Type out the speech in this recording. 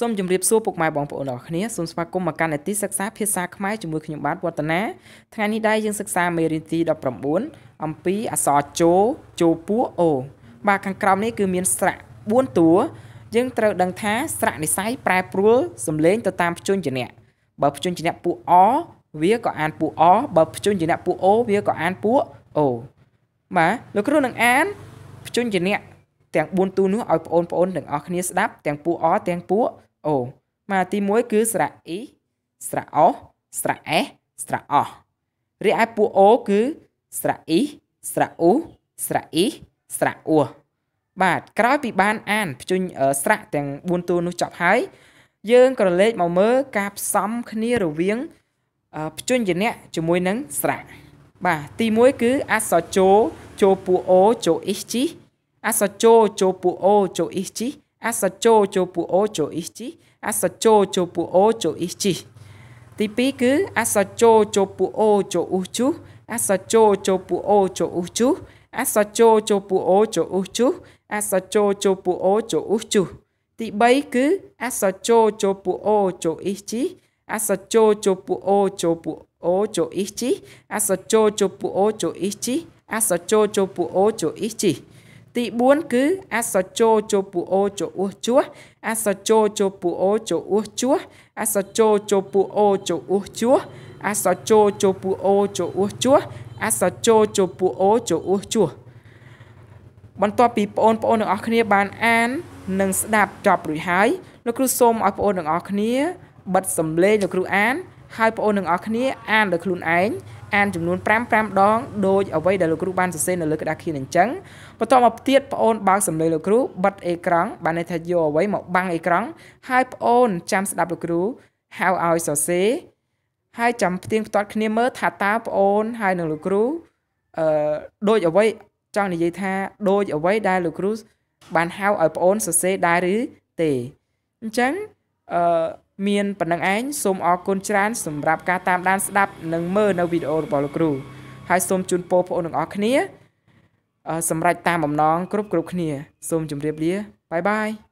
សូមជម្រាបសួរពុកម៉ែបងប្អូនអរគ្នាសូមស្វាគមន៍មកកាន់នីតិសិក្សាភាសាខ្មែរជាមួយខ្ញុំបាទវឌ្ឍនាថ្ងៃនេះដែរយើងសិក្សាមេរៀនទី19អំពីអក្សរជោជោពួអូបាទខាងក្រោមនេះគឺមានស្រៈ4តួយើងត្រូវដឹងថាស្រៈនិស័យប្រែប្រួលសំឡេងទៅតាមភ្ជញ្ជនៈបើភ្ជញ្ជនៈពួកអវាក៏អានពួកអបើភ្ជញ្ជនៈពួកអូវាក៏អានពួកអូបាទលោកគ្រូនឹងអានភ្ជញ្ជនៈទាំង4ទូនោះឲ្យបងប្អូនទាំងអស់គ្នាស្ដាប់ទាំងពួកអទាំងពួកអូម៉ាទី1គឺស្រៈអ៊ីស្រៈអោស្រៈអេសស្រៈអោរីឯពួកអូគឺ ស្រៈអ៊ីស្រៈអ៊ូស្រៈអ៊ីស្រៈអ៊ូបាទក្រោយពីបានអានភ្ជុញស្រៈទាំង4តួនោះចប់ហើយ យើងក៏លេខមកមើលការផ្សំគ្នារវាងភ្ជុញជាអ្នកជាមួយនឹងស្រៈបាទទី1គឺអសជោជោពួកអូជោអ៊ីជីអសជោជោពួកអូជោអ៊ីជី asachocho pu ocho ichi asachocho pu ocho ichi ទី2គឺអសចោចពុអូចអ៊ូចុអសចោចពុអូចអ៊ូចុអសចោចពុអូចអ៊ូចុអសចោចពុអូចអ៊ូចុទី3គឺអសចោចពុអូចអ៊ីជីអសចោចពុអូចពុអូចអ៊ីជីអសចោចពុអូចអ៊ីជីអសចោចពុអូចអ៊ីជីទី4គឺអសជោជពូអូជអ៊ូសជួសអសជោជពូអូជអ៊ូសជួសអសជោជពូអូជអ៊ូសជួសអសជោជពូអូជអ៊ូសជួសអសជោជពូអូជអ៊ូសជួសបន្ទាប់ពីបងប្អូនទាំងអស់គ្នាបានអាននិងស្ដាប់ចប់រួចហើយលោកគ្រូសូមឲ្យបងប្អូនទាំងអស់គ្នាបិទសំឡេងលោកគ្រូអានហើយបងប្អូនទាំងអស់គ្នាអានដោយខ្លួនឯងអានចំនួន5 5ដងដោយអ្វីដែលលោកគ្រូបានសរសេរនៅលើក្តារខៀនអញ្ចឹងបន្ទាប់មកទៀតប្អូនបើកសំឡេងលោកគ្រូបិទអេក្រង់បានន័យថាយកអ្វីមកបាំងអេក្រង់ហើយប្អូនចាំស្ដាប់លោកគ្រូហៅឲ្យសរសេរហើយចាំផ្ទៀងផ្ទាត់គ្នាមើលថាតើប្អូនហើយនឹងលោកគ្រូអឺដូចអ្វីចង់និយាយថាដូចអ្វីដែលលោកគ្រូបានហៅឲ្យប្អូនសរសេរដែរឬទេអញ្ចឹងអឺមានប៉ុណ្ណឹងឯងសូមអរគុណច្រើនសម្រាប់ការតាមដានស្ដាប់ និងមើលនៅវីដេអូរបស់លោកគ្រូហើយសូមជូនពរបងប្អូនទាំងអស់គ្នាសម្រាប់តាមបំណងគ្រប់គ្រប់គ្នាសូមជម្រាបលាបាយបាយ